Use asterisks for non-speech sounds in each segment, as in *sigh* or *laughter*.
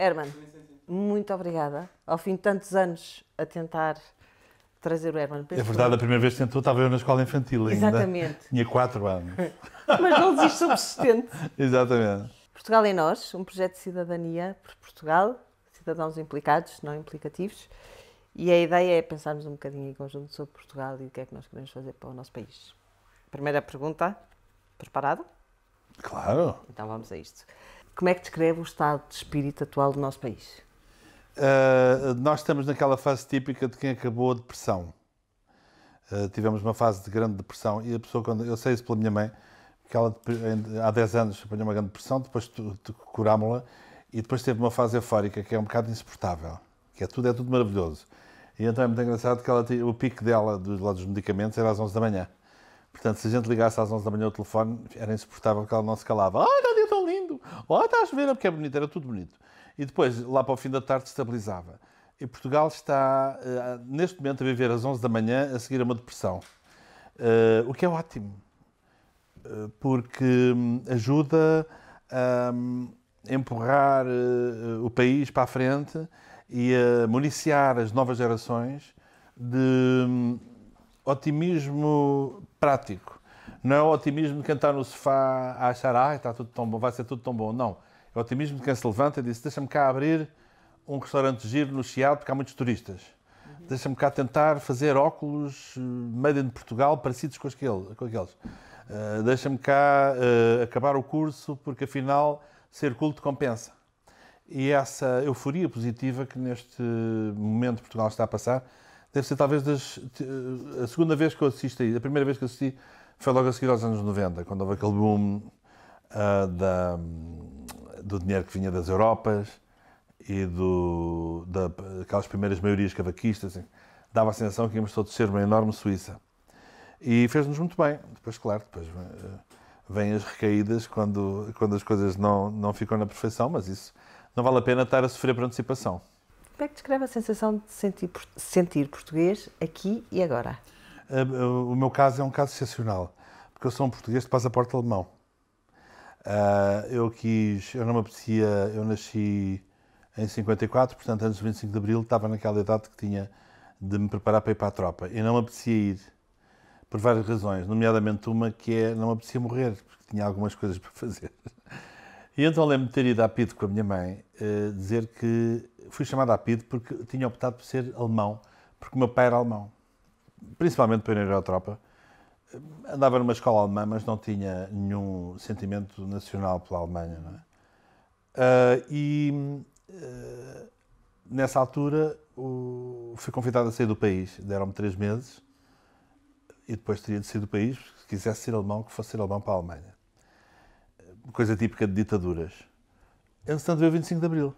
Herman, sim, sim, sim. muito obrigada. Ao fim de tantos anos a tentar trazer o Herman É verdade, a primeira vez que tentou estava eu na escola infantil ainda. Exatamente. Tinha 4 anos. *laughs* Mas não desiste subsistente. *laughs* Exatamente. Portugal em Nós, um projeto de cidadania por Portugal, cidadãos implicados, não implicativos. E a ideia é pensarmos um bocadinho em conjunto sobre Portugal e o que é que nós queremos fazer para o nosso país. Primeira pergunta, preparado? Claro. Então vamos a isto. Como é que descreve o estado de espírito atual do nosso país? Uh, nós estamos naquela fase típica de quem acabou a depressão. Uh, tivemos uma fase de grande depressão e a pessoa, quando eu sei isso pela minha mãe, que ela há 10 anos apanhou uma grande depressão, depois curámo-la e depois teve uma fase eufórica que é um bocado insuportável, que é tudo, é tudo maravilhoso. E então é muito engraçado que ela, o pico dela dos lados dos medicamentos era às 11 da manhã. Portanto, se a gente ligasse às 11 da manhã o telefone, era insuportável que ela não se calava tão lindo. Ó, oh, estás era porque é bonito, era tudo bonito. E depois, lá para o fim da tarde, estabilizava. E Portugal está, eh, neste momento, a viver às 11 da manhã, a seguir a uma depressão. Eh, o que é ótimo, eh, porque hum, ajuda a hum, empurrar o país para a frente e a municiar as novas gerações de hum, otimismo prático não é o otimismo de quem está no sofá a achar, ah, está tudo tão bom, vai ser tudo tão bom. Não. É o otimismo de quem se levanta e diz, deixa-me cá abrir um restaurante giro no Chiado, porque há muitos turistas. Uhum. Deixa-me cá tentar fazer óculos eh, made in Portugal parecidos com, com aqueles. Uh, deixa-me cá uh, acabar o curso, porque afinal ser culto compensa. E essa euforia positiva que neste momento Portugal está a passar deve ser talvez das, a segunda vez que eu assisti, a primeira vez que assisti foi logo a seguir aos anos 90, quando houve aquele boom uh, da, do dinheiro que vinha das Europas e do, da, daquelas primeiras maiorias cavaquistas. Assim, dava a sensação que íamos todos ser uma enorme Suíça. E fez-nos muito bem. Depois, claro, depois uh, vêm as recaídas quando, quando as coisas não, não ficam na perfeição, mas isso não vale a pena estar a sofrer por antecipação. Como é que descreve a sensação de sentir, sentir português aqui e agora? Eh, eh, o meu caso é um caso excepcional porque eu sou um português de passaporte alemão. Uh, eu quis, eu não me apetecia, eu nasci em 54, portanto, antes do 25 de Abril, estava naquela idade que tinha de me preparar para ir para a tropa. E não me apetecia ir, por várias razões, nomeadamente uma que é, não me apetecia morrer, porque tinha algumas coisas para fazer. E então lembro-me de ter ido à PID com a minha mãe, uh, dizer que fui chamado à PID porque tinha optado por ser alemão, porque o meu pai era alemão, principalmente para ir à tropa andava numa escola alemã, mas não tinha nenhum sentimento nacional pela Alemanha, não é? Uh, e uh, nessa altura o, fui convidado a sair do país. Deram-me três meses e depois teria de sair do país, se quisesse ser alemão, que fosse ser alemão para a Alemanha. Coisa típica de ditaduras. Entretanto veio 25 de Abril.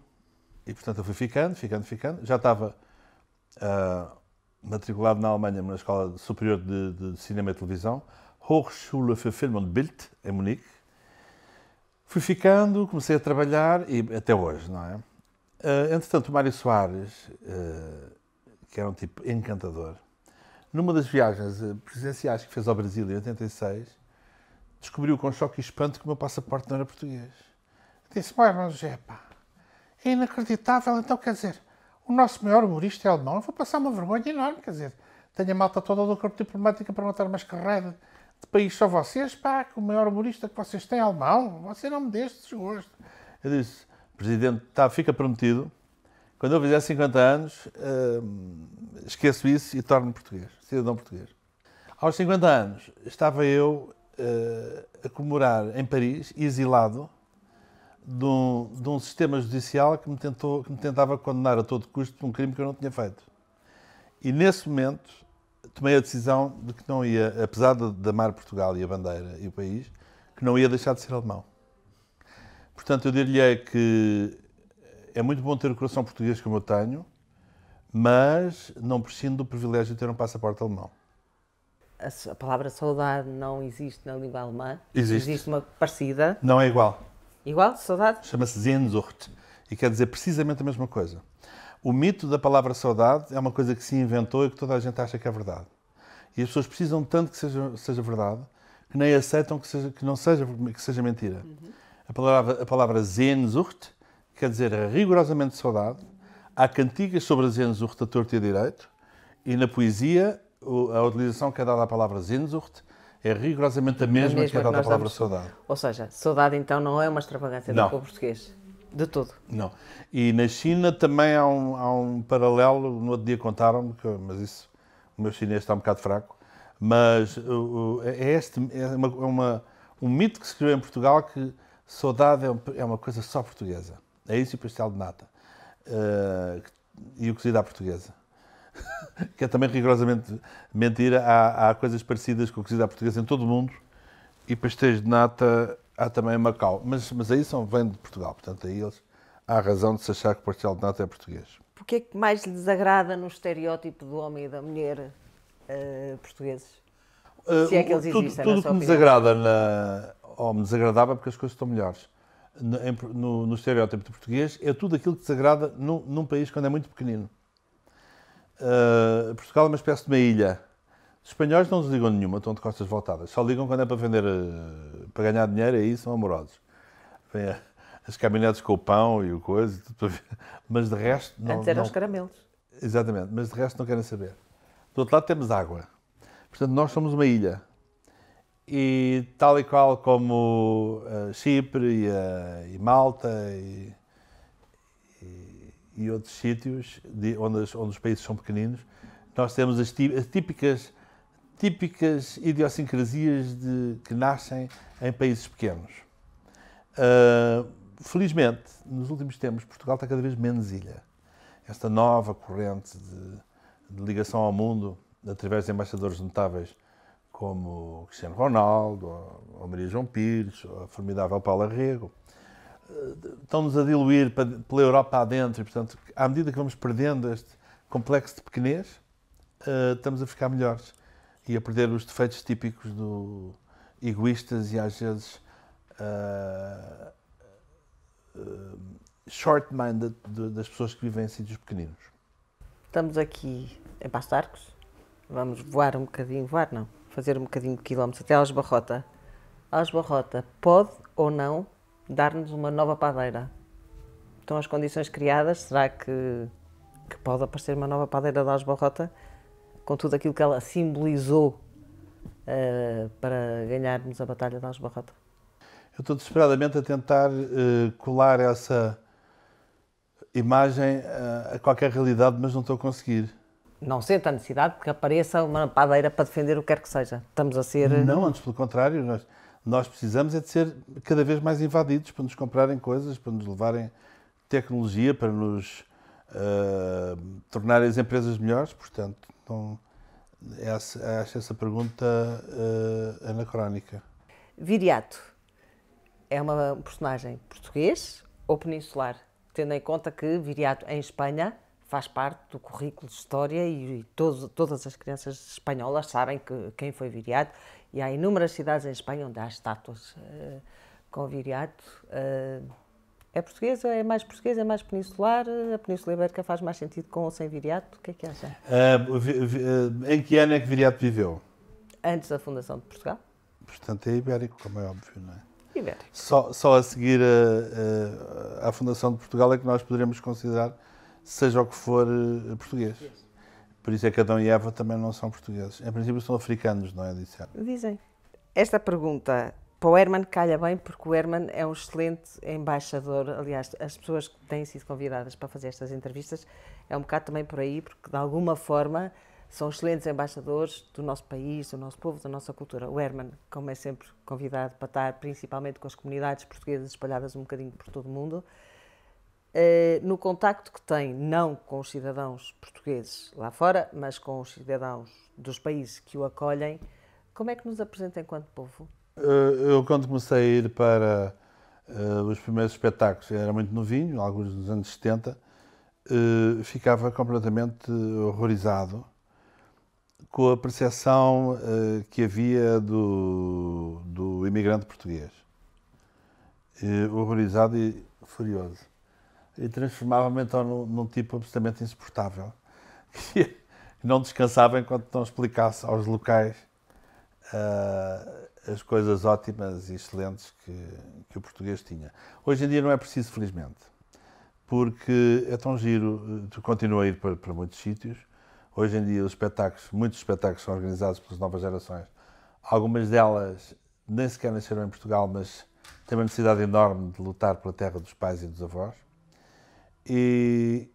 E portanto eu fui ficando, ficando, ficando. Já estava uh, matriculado na Alemanha, na Escola Superior de, de Cinema e Televisão, Hochschule für Film und Bild, em Munique. Fui ficando, comecei a trabalhar e até hoje, não é? Uh, entretanto, o Mário Soares, uh, que era um tipo encantador, numa das viagens eh, presenciais que fez ao Brasil em 86, descobriu com choque e espanto que o meu passaporte não era português. Disse, mas, mas é pá, é inacreditável, então quer dizer, o nosso maior humorista é alemão. Eu vou passar uma vergonha enorme, quer dizer, tenho a malta toda do corpo diplomático para matar mais carreira de país só vocês, pá, que o maior humorista que vocês têm é alemão. Você não me deixa desgosto. Eu disse, presidente, tá, fica prometido. Quando eu fizer 50 anos, hum, esqueço isso e torno português, cidadão português. Aos 50 anos, estava eu uh, a comemorar em Paris, exilado, de um, de um sistema judicial que me, tentou, que me tentava condenar a todo custo por um crime que eu não tinha feito. E nesse momento tomei a decisão de que não ia, apesar de, de amar Portugal e a bandeira e o país, que não ia deixar de ser alemão. Portanto, eu diria que é muito bom ter o coração português como eu tenho, mas não prescindo do privilégio de ter um passaporte alemão. A palavra saudade não existe na língua alemã. Existe. Existe uma parecida. Não é igual. Igual? Saudade? Chama-se Sehnsucht e quer dizer precisamente a mesma coisa. O mito da palavra saudade é uma coisa que se inventou e que toda a gente acha que é verdade. E as pessoas precisam tanto que seja, seja verdade que nem aceitam que, seja, que não seja, que seja mentira. Uhum. A palavra, a palavra Sehnsucht quer dizer rigorosamente saudade. Há cantigas sobre a Sehnsucht a torto e a direito e na poesia a utilização que é dada à palavra Sehnsucht é rigorosamente a mesma, a mesma que é a palavra damos. saudade. Ou seja, saudade então não é uma extravagância não. do povo português. De todo. Não. E na China também há um, há um paralelo. No outro dia contaram-me, mas isso, o meu chinês está um bocado fraco. Mas uh, uh é, este, é uma, é uma, um mito que se criou em Portugal que saudade é, um, é uma coisa só portuguesa. É isso e o pastel de nata. Uh, e o cozido à portuguesa. *laughs* que é também rigorosamente mentira. Há, há coisas parecidas com se dá portuguesa em todo o mundo e pastéis de nata há também em Macau. Mas, mas aí são, vêm de Portugal, portanto, aí eles há razão de se achar que o pastel de nata é português. O que é que mais lhes agrada no estereótipo do homem e da mulher uh, portugueses? Eh, se é que eles existem, tudo, tudo que me desagrada na, ou me desagradava porque as coisas estão melhores, no, no, no estereótipo de português, é tudo aquilo que desagrada num, num país quando é muito pequenino. Eh, Portugal é uma espécie de uma ilha. Os espanhóis não nos ligam nenhuma, estão de costas voltadas. Só ligam quando é para vender, eh, para ganhar dinheiro, aí é são amorosos. Vêm as caminhonetes com o pão e o coisa, mas de resto... Não, Antes eram não... os caramelos. Exatamente, mas de resto não querem saber. Do outro lado temos água. Portanto, nós somos uma ilha. E tal e qual como uh, Chipre e, e Malta e e outros sítios de, onde, as, onde, os países são pequeninos, nós temos as típicas, típicas idiosincrasias de, que nascem em países pequenos. Uh, felizmente, nos últimos tempos, Portugal está cada vez menos ilha. Esta nova corrente de, de ligação ao mundo, através de embaixadores notáveis como Cristiano Ronaldo, ou, ou Maria João Pires, ou a formidável Paula Rego, estão-nos a diluir para, pela Europa adentro e, portanto, à medida que vamos perdendo este complexo de pequenez, uh, estamos a ficar melhores e a perder os defeitos típicos do egoístas e às vezes uh, uh, short-minded das pessoas que vivem em sítios pequeninos. Estamos aqui em Bastarcos vamos voar um bocadinho, voar não, fazer um bocadinho de quilómetros até Alves Barrota. Alves Barrota pode ou não dar-nos uma nova padeira. Estão as condições criadas, será que, que pode aparecer uma nova padeira da Asborrota, com tudo aquilo que ela simbolizou uh, para ganharmos a Batalha da Asborrota? Eu estou desesperadamente a tentar uh, colar essa imagem uh, a qualquer realidade, mas não estou a conseguir. Não sinto a necessidade de que apareça uma padeira para defender o que quer que seja. Estamos a ser. Não, antes pelo contrário, nós nós precisamos é de ser cada vez mais invadidos para nos comprarem coisas, para nos levarem tecnologia, para nos uh, eh, tornar as empresas melhores. Portanto, não, é essa, acho essa pergunta uh, anacrónica. Viriato é uma, um personagem português ou peninsular? Tendo em conta que Viriato, em Espanha, faz parte do currículo de História e, e todo, todas as crianças espanholas sabem que, quem foi Viriato e há inúmeras cidades em Espanha onde há estátuas uh, com viriato. Uh, é portuguesa, é mais portuguesa, é mais peninsular? Eh, a Península Ibérica faz mais sentido com ou sem viriato? O que é que acha? Uh, vi, vi, em que ano é que viriato viveu? Antes da fundação de Portugal. Portanto, é ibérico, como é óbvio, não é? Ibérico. Só, só a seguir à fundação de Portugal é que nós poderemos considerar seja o que for português. português. Por isso é que Adão e Eva também não são portugueses. Em princípio são africanos, não é? Disseram. Dizem. Esta pergunta para o Herman calha bem, porque o Herman é um excelente embaixador. Aliás, as pessoas que têm sido convidadas para fazer estas entrevistas é um bocado também por aí, porque de alguma forma são excelentes embaixadores do nosso país, do nosso povo, da nossa cultura. O Herman, como é sempre convidado para estar principalmente com as comunidades portuguesas espalhadas um bocadinho por todo o mundo, eh, no contacto que tem, não com os cidadãos portugueses lá fora, mas com os cidadãos dos países que o acolhem, como é que nos apresenta enquanto povo? Eh, eu, quando comecei a ir para eh, os primeiros espetáculos, era muito novinho, alguns dos anos 70, ficava completamente horrorizado com a percepção que havia do, do imigrante português. horrorizado e furioso e transformava-me então num, num, tipo absolutamente insuportável. *laughs* que não descansava enquanto não explicasse aos locais uh, as coisas ótimas e excelentes que, que o português tinha. Hoje em dia não é preciso, felizmente, porque é tão giro, tu eh, continua a ir para, para muitos sítios. Hoje em dia, os espetáculos, muitos espetáculos são organizados pelas novas gerações. Algumas delas nem sequer nasceram em Portugal, mas têm uma necessidade enorme de lutar pela terra dos pais e dos avós e,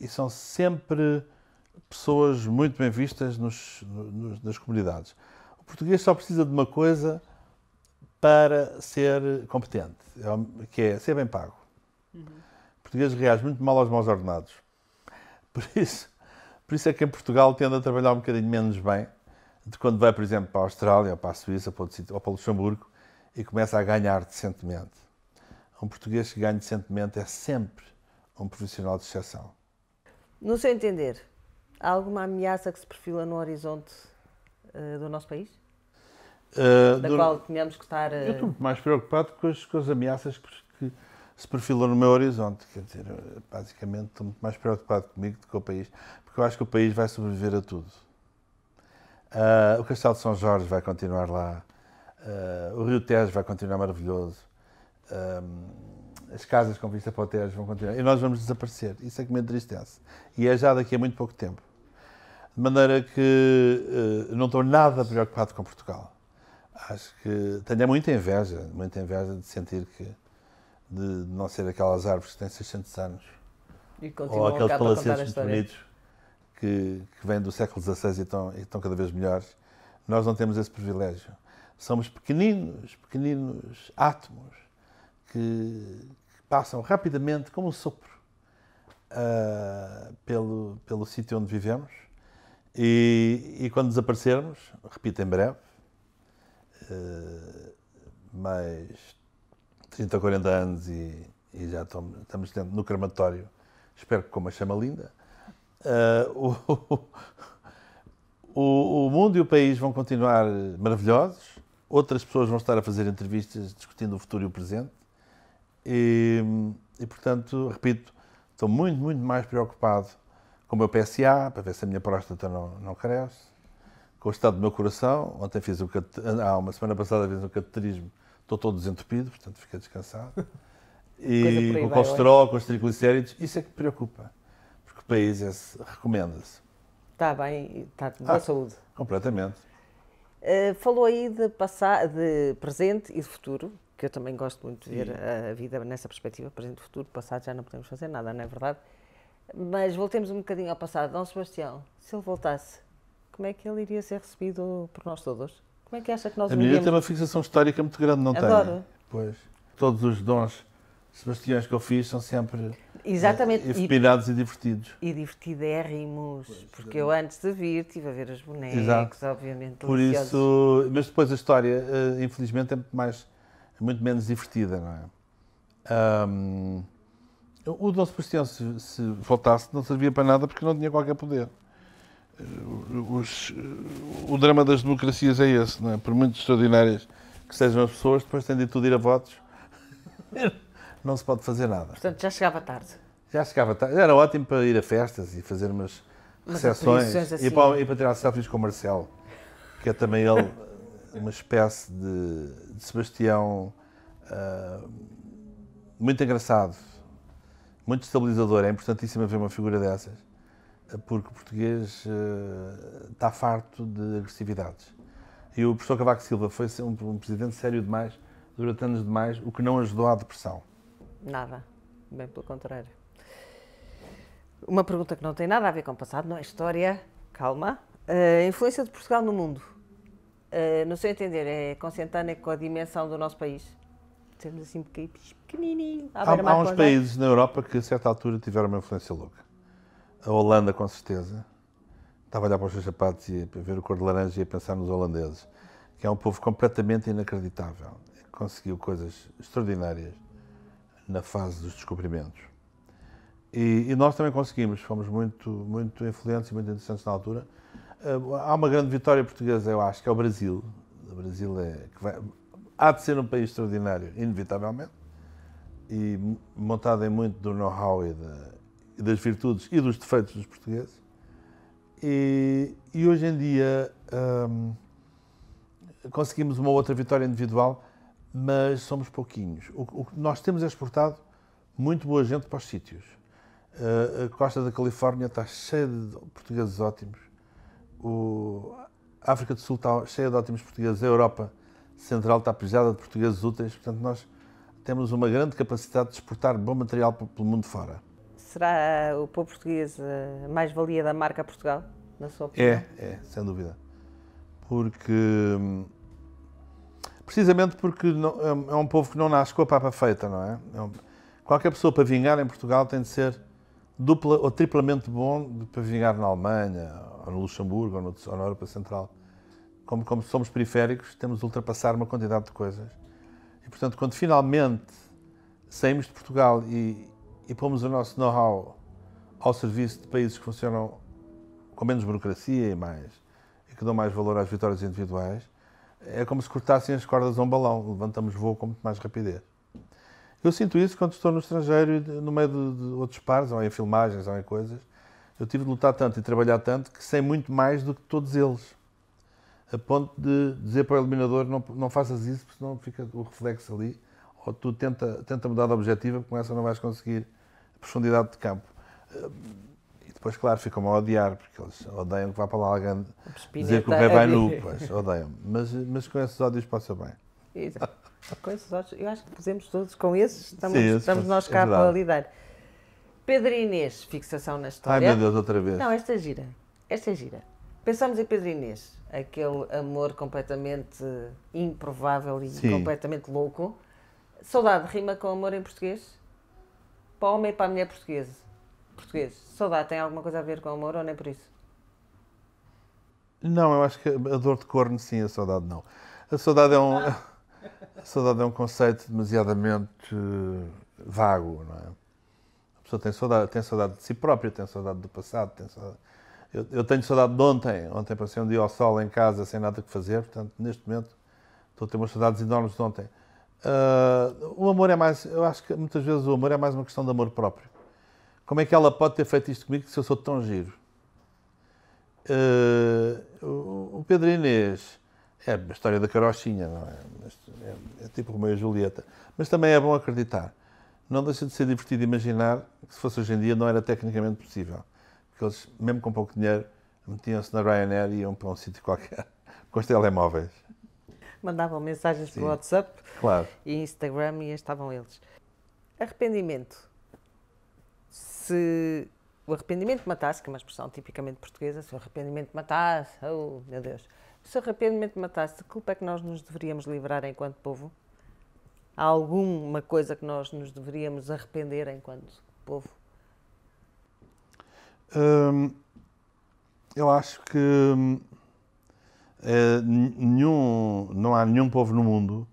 e são sempre pessoas muito bem vistas nos, nos, nas comunidades. O português só precisa de uma coisa para ser competente, é que é ser bem pago. Uhum. O português reage muito mal aos maus ordenados. Por isso, por isso é que em Portugal tende a trabalhar um bocadinho menos bem de quando vai, por exemplo, para a Austrália, ou para a Suíça, ou para, o Luxemburgo e começa a ganhar decentemente. Um português que ganha decentemente é sempre a um profissional de exceção. No seu entender, há alguma ameaça que se perfila no horizonte uh, do nosso país? Uh, da do... qual tínhamos que estar. Uh... Eu estou mais preocupado com as, com as ameaças que, que se perfilam no meu horizonte. Quer dizer, basicamente estou muito mais preocupado comigo do que com o país, porque eu acho que o país vai sobreviver a tudo. Uh, o Castelo de São Jorge vai continuar lá, uh, o Rio Tejo vai continuar maravilhoso. Ehm, as casas com vista para o Tejo vão continuar e nós vamos desaparecer. Isso é que me entristece. E é já daqui a muito pouco tempo. De maneira que eh, não estou nada preocupado com Portugal. Acho que tenho é muita inveja, muita inveja de sentir que de não ser aquelas árvores que têm 600 anos ou aqueles palacetes muito bonitos que, que vêm do século XVI e estão, e estão cada vez melhores. Nós não temos esse privilégio. Somos pequeninos, pequeninos átomos que, passam rapidamente, como um sopro, uh, pelo, pelo sítio onde vivemos. E, e, quando desaparecermos, repito em breve, uh, mais 30 ou 40 anos e, e já estamos, estamos dentro, no crematório, espero que com uma chama linda, uh, o, *laughs* o, o mundo e o país vão continuar maravilhosos, outras pessoas vão estar a fazer entrevistas discutindo o futuro e o presente, e, e, portanto, repito, estou muito, muito mais preocupado com o meu PSA, para ver se a minha próstata não, não cresce, com o estado do meu coração. Ontem fiz o ah, uma semana passada fiz um cateterismo, estou todo desentupido, portanto fiquei descansado. *laughs* E com o colesterol, com os triglicéridos, isso é que me preocupa, porque o país é recomenda-se. Está bem, está de boa ah, saúde. Completamente. Uh, falou aí de, passar, de presente e de futuro que eu também gosto muito de ver a vida nessa perspectiva, presente futuro, passado já não podemos fazer nada, não é verdade? Mas voltemos um bocadinho ao passado. Dom Sebastião, se ele voltasse, como é que ele iria ser recebido por nós todos? Como é que acha que nós A minha tem uma fixação histórica muito grande, não Adoro. tem? Pois. Todos os dons Sebastiões que eu fiz são sempre eh, Exatamente. inspirados e, e divertidos. E divertidérrimos, porque eu antes de vir estive a ver os bonecos, Exato. obviamente. Por deliciosos. isso, mas depois a história, eh, infelizmente, é muito mais é muito menos divertida, não é? Um, o Dom Sebastião, se, se voltasse, não servia para nada porque não tinha qualquer poder. Eh, os, eh, o drama das democracias é esse, não é? Por muito extraordinárias que sejam as pessoas, depois têm de tudo ir a votos. *laughs* não se pode fazer nada. Portanto, já chegava tarde. Já chegava tarde. Era ótimo para ir a festas e fazer umas recepções. Assim... E, para, assim. e para tirar selfies com o Marcelo, que é também ele uma espécie de, de Sebastião uh, muito engraçado, muito estabilizador. É importantíssimo ver uma figura dessas, porque o português uh, está farto de agressividades. E o professor Cavaco Silva foi um, um presidente sério demais, durante anos demais, o que não ajudou à depressão. Nada, bem pelo contrário. Uma pergunta que não tem nada a ver com o passado, não é história, calma. Ah, a influência de Portugal no mundo. Eh, no seu entender, é consentânea com a dimensão do nosso país? Temos assim pequenininho. Há, há, há uns países na Europa que a certa altura tiveram uma influência louca. A Holanda, com certeza. Estava a olhar para os seus sapatos e a ver o cor de laranja e a pensar nos holandeses, que é um povo completamente inacreditável. Conseguiu coisas extraordinárias na fase dos descobrimentos. E, e nós também conseguimos, fomos muito, muito influentes e muito interessantes na altura há uma grande vitória portuguesa, eu acho, que é o Brasil. O Brasil é, que vai, há de ser um país extraordinário, inevitavelmente, e montado em muito do know-how e, da, e, das virtudes e dos defeitos dos portugueses. E, e hoje em dia hum, conseguimos uma outra vitória individual, mas somos pouquinhos. O, o, nós temos exportado muito boa gente para os sítios. Eh, a costa da Califórnia está cheia de portugueses ótimos o, a África do Sul está cheia de ótimos portugueses, a Europa Central está precisada de portugueses úteis, portanto, nós temos uma grande capacidade de exportar bom material pelo mundo fora. Será o povo português a eh, mais-valia da marca Portugal, na sua opinião? É, é, sem dúvida. Porque. Hum, precisamente porque não, é, é um povo que não nasce com a papa feita, não é? é um, qualquer pessoa para vingar em Portugal tem de ser dupla ou triplamente bom para vingar na Alemanha, ou no Luxemburgo, ou, no, ou na Europa Central. Como, como somos periféricos, temos de ultrapassar uma quantidade de coisas. E, portanto, quando finalmente saímos de Portugal e, e pomos o nosso know-how ao serviço de países que funcionam com menos burocracia e mais e que dão mais valor às vitórias individuais, é como se cortassem as cordas a um balão, levantamos voo com muito mais rapidez. Eu sinto isso quando estou no estrangeiro, no meio de, de outros pares, ou em filmagens, ou em coisas. Eu tive de lutar tanto e trabalhar tanto que sei muito mais do que todos eles. A ponto de dizer para o eliminador não, não faças isso, porque senão fica o reflexo ali. Ou tu tenta, tenta mudar de porque com essa não vais conseguir profundidade de campo. E depois, claro, ficam-me a odiar, porque eles odeiam que vá para lá alguém dizer que o rei vai é nu, odeiam Mas, mas com esses ódios passa bem. Exato. *laughs* coisa, eu acho que pusemos todos com esses, estamos, Sim, estamos nós cá é para lidar. Pedro Inês, fixação na história. Ai meu Deus, outra vez. Não, esta é gira. Esta é gira. Pensamos em Pedro Inês, aquele amor completamente improvável e Sim. completamente louco. Saudade rima com amor em português? Para o homem e para a mulher portuguesa. Português. Saudade tem alguma coisa a ver com amor ou nem por isso? Não, eu acho que a dor de corno sim, a saudade não. A saudade é um. Ah. A saudade é um conceito demasiadamente eh, vago, não é? A pessoa tem saudade, tem saudade de si própria, tem saudade do passado, tem saudade... Eu, eu tenho saudade de ontem. Ontem passei um dia ao sol em casa sem nada que fazer, portanto, neste momento, estou a ter umas saudades enormes de ontem. Uh, o amor é mais, eu acho que muitas vezes o amor é mais uma questão de amor próprio. Como é que ela pode ter feito isto comigo se eu sou tão giro? Uh, o Pedro Inês é a história da carochinha, não é? É, é tipo o meu Julieta. Mas também é bom acreditar. Não deixa de ser divertido imaginar que se fosse hoje em dia não era tecnicamente possível. Porque eles, mesmo com pouco dinheiro, metiam-se na Ryanair e iam para um sítio qualquer *laughs* com os telemóveis. Mandavam mensagens Sim. WhatsApp claro. e Instagram e estavam eles. Arrependimento. Se o arrependimento matasse, que é uma expressão tipicamente portuguesa, se o arrependimento matasse, oh meu Deus se arrependimento matasse, de culpa é que nós nos deveríamos livrar enquanto povo? Há alguma coisa que nós nos deveríamos arrepender enquanto povo? Hum, eu acho que hum, é, nenhum, não há nenhum povo no mundo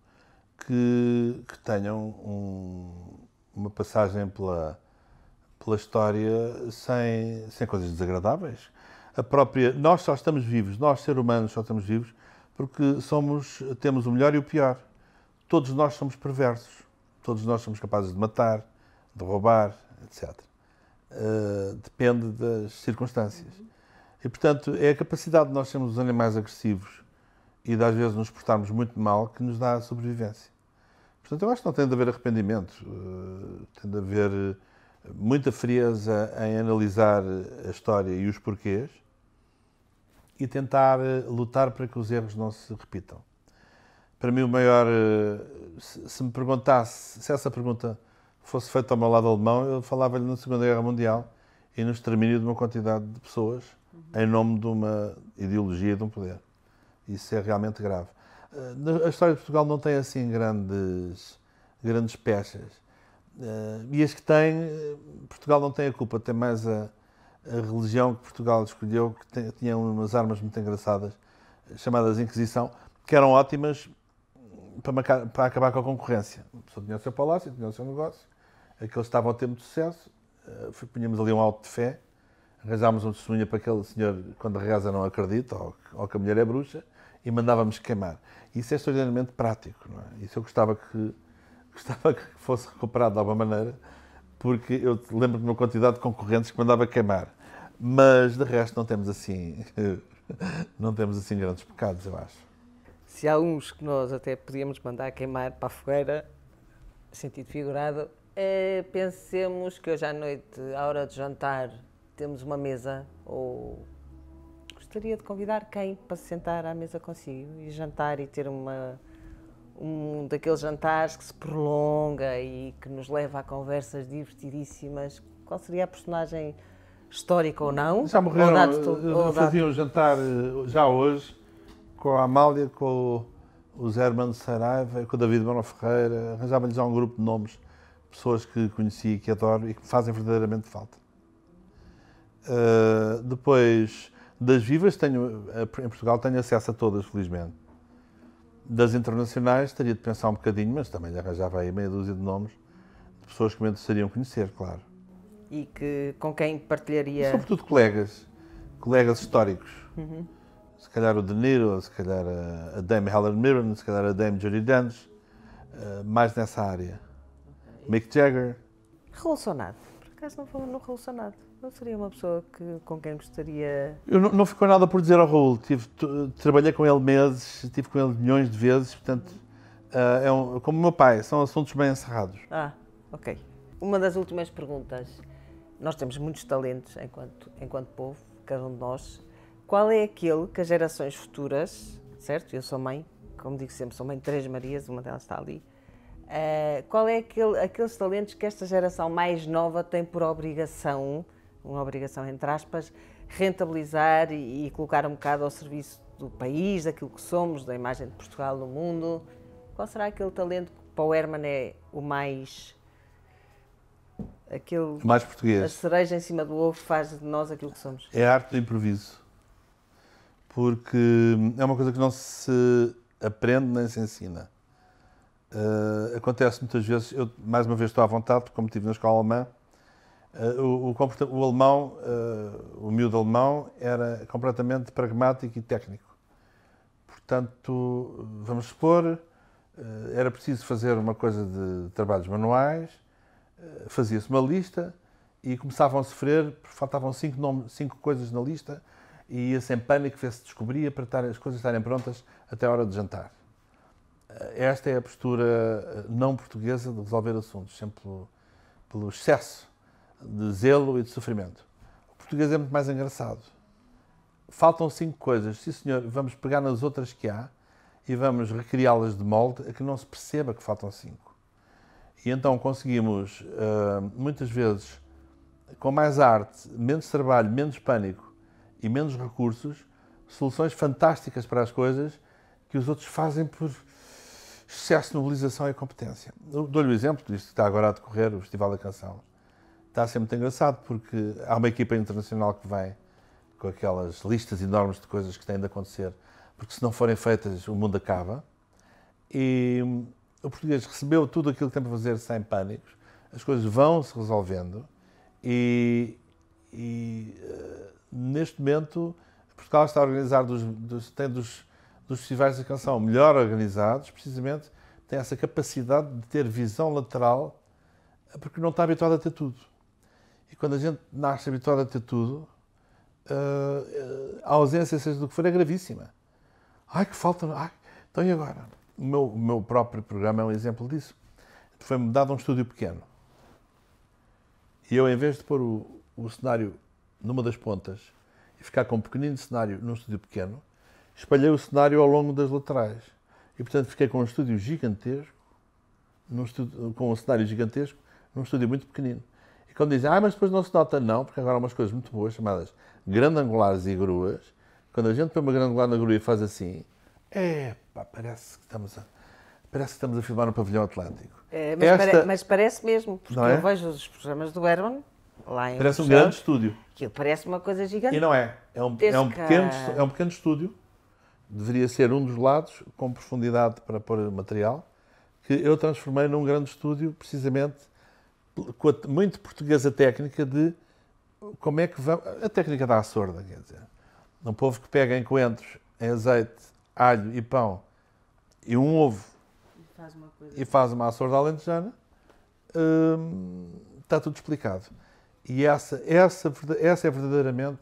que, que tenha um, uma passagem pela, pela história sem, sem coisas desagradáveis a própria. Nós só estamos vivos, nós, seres humanos, só estamos vivos porque somos, temos o melhor e o pior. Todos nós somos perversos. Todos nós somos capazes de matar, de roubar, etc. Uh, eh, depende das circunstâncias. E, portanto, é a capacidade de nós sermos os animais agressivos e de às vezes nos portarmos muito mal que nos dá a sobrevivência. Portanto, eu acho que não tem de haver arrependimento, uh, eh, tem de haver muita frieza em analisar a história e os porquês e tentar eh, lutar para que os erros não se repitam. Para mim, o maior. Eh, se me perguntasse, se essa pergunta fosse feita ao meu lado alemão, eu falava-lhe na Segunda Guerra Mundial e no extermínio de uma quantidade de pessoas em nome de uma ideologia de um poder. Isso é realmente grave. Eh, a história de Portugal não tem assim grandes, grandes peças. E as que tem, Portugal não tem a culpa, tem mais a a religião que Portugal escolheu, que tinha umas armas muito engraçadas, chamadas Inquisição, que eram ótimas para, acabar com a concorrência. A pessoa tinha o seu palácio, tinha o seu negócio, aqueles estavam a ter muito sucesso, eh, punhamos ali um alto de fé, arranjámos um testemunha para aquele senhor, quando reza não acredita, ou, ou que a mulher é bruxa, e mandávamos queimar. Isso é extraordinariamente prático, não é? Isso eu gostava que, *laughs* gostava que fosse recuperado de alguma maneira, porque eu lembro me uma quantidade de concorrentes que mandava queimar. Mas de resto não temos assim, *laughs* não temos assim grandes pecados, eu acho. Se há uns que nós até podíamos mandar queimar para a fogueira, sentido figurado, é, pensemos que hoje à noite, à hora de jantar, temos uma mesa ou gostaria de convidar quem para se sentar à mesa consigo e jantar e ter uma um daqueles jantares que se prolonga e que nos leva a conversas divertidíssimas, qual seria a personagem histórica ou não? Já morreram, ou eh, fazia um jantar eh, já hoje com a Amália, com o Zé Hermano Saraiva, com o David Mano Ferreira, arranjava-lhes um grupo de nomes, pessoas que conheci e que adoro e que me fazem verdadeiramente falta. Uh, depois, das vivas, tenho, em Portugal tenho acesso a todas, felizmente. Das internacionais, teria de pensar um bocadinho, mas também arranjava aí meia dúzia de nomes de pessoas que me interessariam conhecer, claro. E que, com quem partilharia? E sobretudo colegas, colegas históricos. Uhum. Se calhar o De Niro, se calhar a, a Dame Helen Mirren, se calhar a Dame Judi Dench, uh, mais nessa área. Okay. Mick Jagger. Relacionado. Por acaso não, não relacionado. Não seria uma pessoa que, com quem gostaria. Eu não, não ficou nada por dizer ao Raul. Tive, trabalhei com ele meses, estive com ele milhões de vezes, portanto, uh, é um, como o meu pai, são assuntos bem encerrados. Ah, ok. Uma das últimas perguntas. Nós temos muitos talentos enquanto, enquanto povo, cada um de nós. Qual é aquele que as gerações futuras, certo? Eu sou mãe, como digo sempre, sou mãe de três Marias, uma delas está ali. Uh, qual é aquele, aqueles talentos que esta geração mais nova tem por obrigação uma obrigação entre aspas, rentabilizar e, e colocar um bocado ao serviço do país, daquilo que somos, da imagem de Portugal no mundo. Qual será aquele talento que para o Herman é o mais aquele mais português. A cereja em cima do ovo faz de nós aquilo que somos. É a arte do improviso. Porque é uma coisa que não se aprende nem se ensina. Uh, acontece muitas vezes, eu mais uma vez estou à vontade, porque como estive na escola alemã, eh, o, o, o alemão, eh, o miúdo alemão, era completamente pragmático e técnico. Portanto, vamos supor, eh, era preciso fazer uma coisa de trabalhos manuais, fazia-se uma lista e começavam a sofrer, faltavam cinco, nomes, cinco coisas na lista e ia-se em pânico ver se descobria para estar, as coisas estarem prontas até a hora de jantar. Esta é a postura não portuguesa de resolver assuntos, sempre pelo, pelo excesso de zelo e de sofrimento. O português é muito mais engraçado. Faltam cinco coisas. Sim, senhor, vamos pegar nas outras que há e vamos recriá-las de molde a que não se perceba que faltam cinco. E então conseguimos, eh, muitas vezes, com mais arte, menos trabalho, menos pânico e menos recursos, soluções fantásticas para as coisas que os outros fazem por excesso de mobilização e competência. Dou-lhe o exemplo disto que está agora a decorrer, o Festival da Canção está a ser muito engraçado porque há uma equipa internacional que vem com aquelas listas enormes de coisas que têm de acontecer, porque se não forem feitas o mundo acaba. E hum, o português recebeu tudo aquilo que tem para fazer sem pânicos, as coisas vão se resolvendo e, e uh, neste momento Portugal está a organizar dos, dos, tem dos, dos festivais da canção melhor organizados, precisamente tem essa capacidade de ter visão lateral porque não está habituado a ter tudo. E quando a gente nasce habituado a ter tudo, eh, a ausência, seja do que for, é gravíssima. Ai, que falta. Ai, então e agora? O meu, o meu próprio programa é um exemplo disso. Foi-me dado um estúdio pequeno. E eu, em vez de pôr o, o cenário numa das pontas e ficar com um pequenino cenário num estúdio pequeno, espalhei o cenário ao longo das laterais. E, portanto, fiquei com um estúdio gigantesco, estúdio, com um cenário gigantesco, num estúdio muito pequenino. E quando dizem, ah, mas depois não se nota, não, porque agora há umas coisas muito boas chamadas grandangulares e gruas. Quando a gente põe uma grandular na grua e faz assim, é, pá, parece que estamos a. Parece que estamos a filmar no pavilhão atlântico. É, mas, Esta... pare, mas, parece mesmo, porque é? eu vejo os programas do Herman lá em Parece um grande estúdio. Que parece uma coisa gigante. E não é. É um, é um, pequeno, é um pequeno estúdio. Deveria ser um dos lados, com profundidade para pôr material, que eu transformei num grande estúdio, precisamente a, muito portuguesa técnica de como é que vamos. A técnica da sorda, quer dizer. Um povo que pega em coentros, em azeite, alho e pão e um ovo e faz uma, coisa e faz uma açorda alentejana, hum, está tudo explicado. E essa, essa, essa é verdadeiramente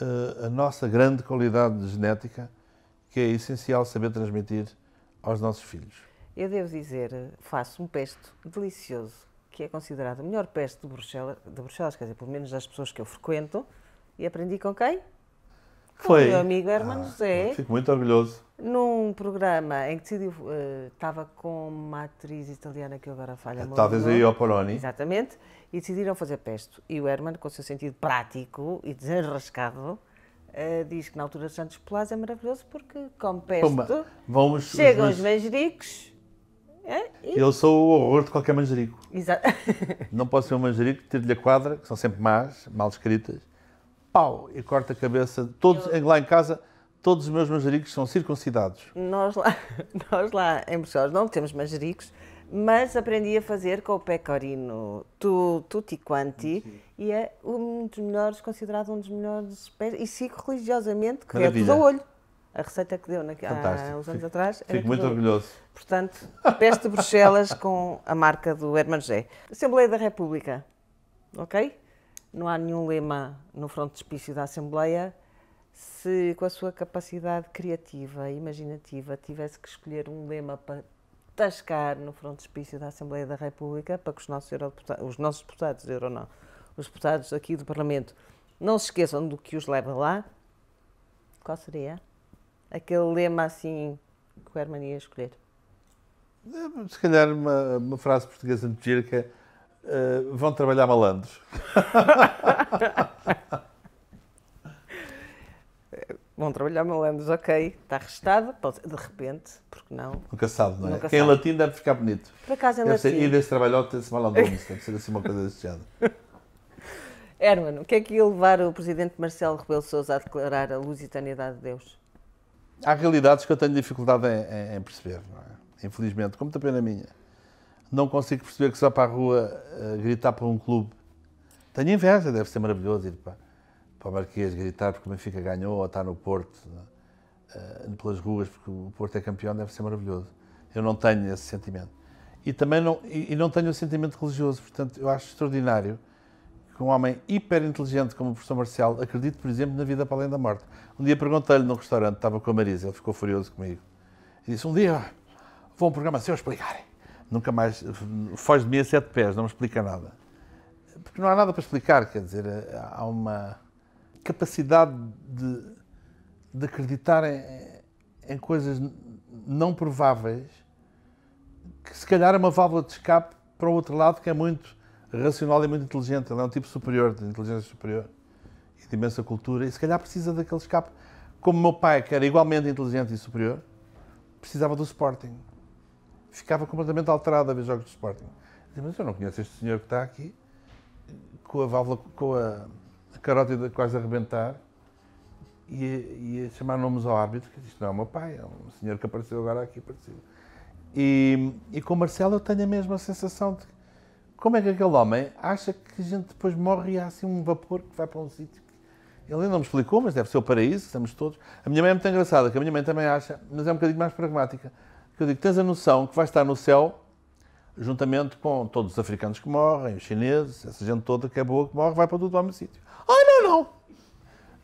uh, a nossa grande qualidade genética, que é essencial saber transmitir aos nossos filhos. Eu devo dizer, faço um pesto delicioso que é considerado o melhor peste de Bruxelas, de Bruxelas, quer dizer, pelo menos das pessoas que eu frequento, e aprendi com quem? Com o meu amigo Herman ah, José. Fico muito orgulhoso. Num programa em que decidiu, uh, estava com uma atriz italiana que agora falha eh, muito. Talvez aí ao Poloni. Exatamente, e decidiram fazer peste. E o Herman, com o seu sentido prático e desenrascado, uh, diz que na altura de Santos Plaza é maravilhoso porque com peste Pumba. Vamos, chegam os, os manjericos é, e... Eu sou o horror de qualquer manjerico. Exato. *laughs* não posso ser um manjerico, tiro-lhe a quadra, que são sempre más, mal escritas, pau, e corta a cabeça. Todos, Eu... Lá em casa, todos os meus manjericos são circuncidados. Nós lá, *laughs* nós lá em Bruxelas não temos manjericos, mas aprendi a fazer com o pecorino tu, tutti quanti Sim. e é um dos melhores, considerado um dos melhores pés, e sigo religiosamente, que Maravilha. é tudo olho a receita que deu na, há uns anos atrás. Fico muito orgulhoso. Portanto, Peste de Bruxelas com a marca do Herman G. Assembleia da República, ok? Não há nenhum lema no frontispício da Assembleia. Se com a sua capacidade criativa e imaginativa tivesse que escolher um lema para tascar no frontispício da Assembleia da República, para que os nossos, os nossos deputados, euro não, os deputados aqui do Parlamento, não se esqueçam do que os leva lá, qual seria? Aquele lema assim que o Herman ia escolher. É, se calhar uma, uma frase portuguesa muito gira que é uh, vão trabalhar malandros. *laughs* vão trabalhar malandros, ok, está arrestado, de repente, porque não? Nunca sabe, não é? Nunca Quem é sabe. é latim deve ficar bonito. Por acaso é deve latim. Ser, e desse trabalhote, se malandrome, deve ser assim uma coisa desejada. *laughs* Herman, o que é que ia levar o presidente Marcelo Rebelo Sousa a declarar a lusitaniedade de Deus? há realidades que eu tenho dificuldade em, em perceber, é? infelizmente, como também na minha. Não consigo perceber que só para a rua eh, gritar para um clube. Tenho inveja, deve ser maravilhoso ir para, para o Marquês gritar porque o Benfica ganhou ou está no Porto, é? eh, pelas ruas porque o Porto é campeão, deve ser maravilhoso. Eu não tenho esse sentimento. E também não, e, e não tenho o sentimento religioso, portanto, eu acho extraordinário que um homem hiper inteligente como o professor Marcial acredite, por exemplo, na vida para além da morte. Um dia perguntei-lhe no restaurante, estava com a Marisa, ele ficou furioso comigo. E disse: Um dia vou a um programa seu explicar, Nunca mais foge de mim a sete pés, não me explica nada. Porque não há nada para explicar, quer dizer, há uma capacidade de, de acreditar em, em coisas não prováveis que se calhar é uma válvula de escape para o outro lado que é muito racional e muito inteligente. Ele é um tipo superior, de inteligência superior e de imensa cultura. E se calhar precisa daquele escape. Como meu pai, que era igualmente inteligente e superior, precisava do Sporting. Ficava completamente alterado a ver jogos do Sporting. Dizia, mas eu não conheço este senhor que está aqui, com a válvula, com a, carótida quase a arrebentar, e, e a chamar nomes ao árbitro, que isto não é o meu pai, é um senhor que apareceu agora aqui parecido. E, e com o Marcelo eu tenho a mesma sensação de que como é que aquele homem acha que a gente depois morre e há assim um vapor que vai para um sítio? Ele ainda não me explicou, mas deve ser o paraíso, estamos todos. A minha mãe é muito engraçada, que a minha mãe também acha, mas é um bocadinho mais pragmática. Que eu digo, tens a noção que vai estar no céu, juntamente com todos os africanos que morrem, os chineses, essa gente toda que é boa que morre, vai para tudo ao mesmo sítio. Ah, oh, não, não!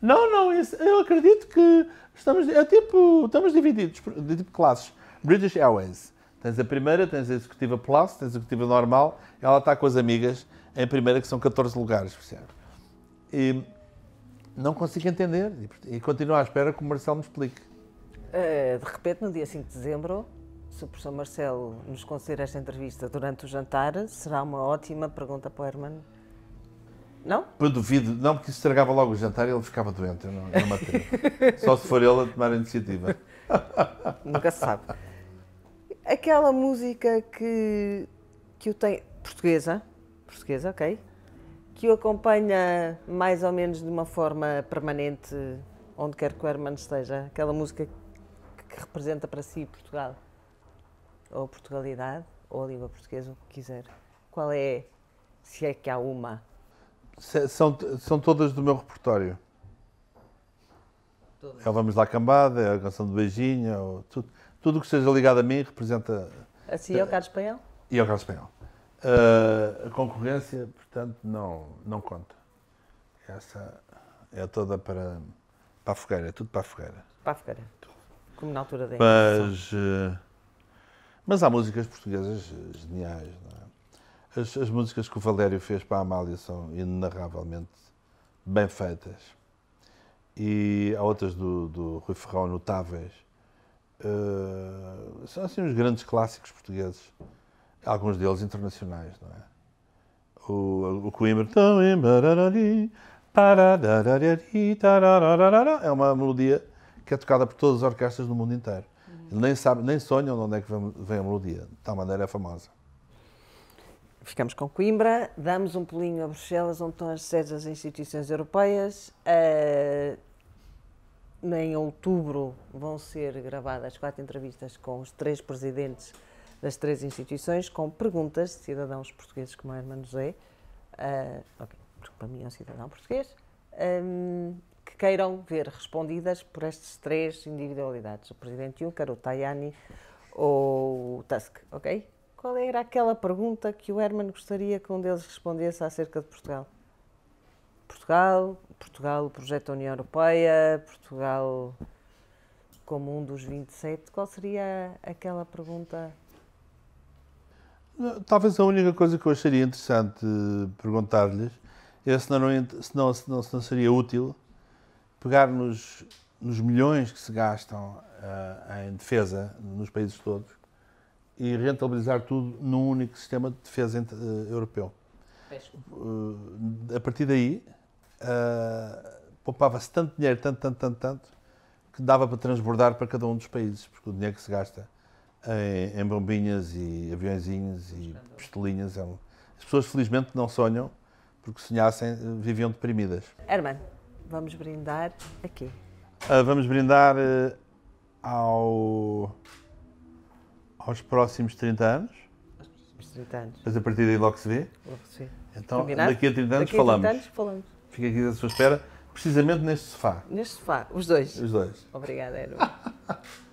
Não, não, eu acredito que estamos, é tipo, estamos divididos, de tipo classes. British Airways. Tens a primeira, tens a executiva plus, tens a executiva normal, ela está com as amigas em primeira, que são 14 lugares, percebe? E não consigo entender e, e continuo à espera que o Marcelo me explique. Uh, de repente, no dia 5 de dezembro, se o professor Marcelo nos conceder esta entrevista durante o jantar, será uma ótima pergunta para o Herman. Não? Eu duvido, não, porque isso estragava logo o jantar e ele ficava doente. Eu não, não *laughs* Só se for ele a tomar a iniciativa. Nunca se sabe. Aquela música que, que eu tenho. portuguesa, portuguesa, ok? Que o acompanha mais ou menos de uma forma permanente, onde quer que o Herman esteja. Aquela música que representa para si Portugal. Ou Portugalidade, ou a língua portuguesa, o que quiser. Qual é, se é que há uma? São, são todas do meu repertório. Todas. É o Vamos Lá Cambada, é a canção do Beijinho, é tudo tudo o que seja ligado a mim representa. Assim é o Carlos Espanhol? E ao é Carlos Paião. Uh, a concorrência, portanto, não, não conta. Essa é toda para, para a fogueira, é tudo para a fogueira. Para a fogueira. Como na altura da mas, ah, mas há músicas portuguesas geniais, é? as, as, músicas que o Valério fez para a Amália são inenarravelmente bem feitas. E há outras do, do Rui Ferrão notáveis eh, são assim os grandes clássicos portugueses, alguns deles internacionais, não é? O, o Coimbra é uma melodia que é tocada por todas as orquestras do mundo inteiro. Nem, sabe, nem sonham de onde é que vem, a melodia, de tal maneira é famosa. Ficamos com Coimbra, damos um pulinho a Bruxelas, onde estão as sedes das instituições europeias. Uh em outubro vão ser gravadas quatro entrevistas com os três presidentes das três instituições, com perguntas de cidadãos portugueses como o manusei, uh, okay, porque para mim é um cidadão português, um, ah, que queiram ver respondidas por estas três individualidades, o presidente Juncker, o Tajani ou o Tusk, ok? Qual era aquela pergunta que o Herman gostaria que um deles respondesse acerca de Portugal? Portugal, Portugal, o projeto da União Europeia, Portugal como um dos 27, qual seria aquela pergunta? Talvez a única coisa que eu acharia interessante perguntar-lhes é se não, se, não, se, não, se não seria útil pegar nos, nos milhões que se gastam uh, em defesa nos países todos e rentabilizar tudo num único sistema de defesa uh, europeu. Uh, a partir daí, uh, poupava-se tanto dinheiro, tanto, tanto, tanto, tanto, que dava para transbordar para cada um dos países, porque o dinheiro que se gasta em, em bombinhas e aviãozinhos e pistolinhas. É um... As pessoas, felizmente, não sonham, porque sonhassem, viviam deprimidas. Herman, vamos brindar aqui. Uh, vamos brindar uh, ao... aos próximos 30 anos. 30 anos. Mas a partir daí logo se vê? Logo se vê. Então, daqui a 30 anos daqui a 30 Anos, falamos fica aqui à sua espera, precisamente neste sofá. Neste sofá, os dois. Os dois. Obrigada, Eru. *laughs*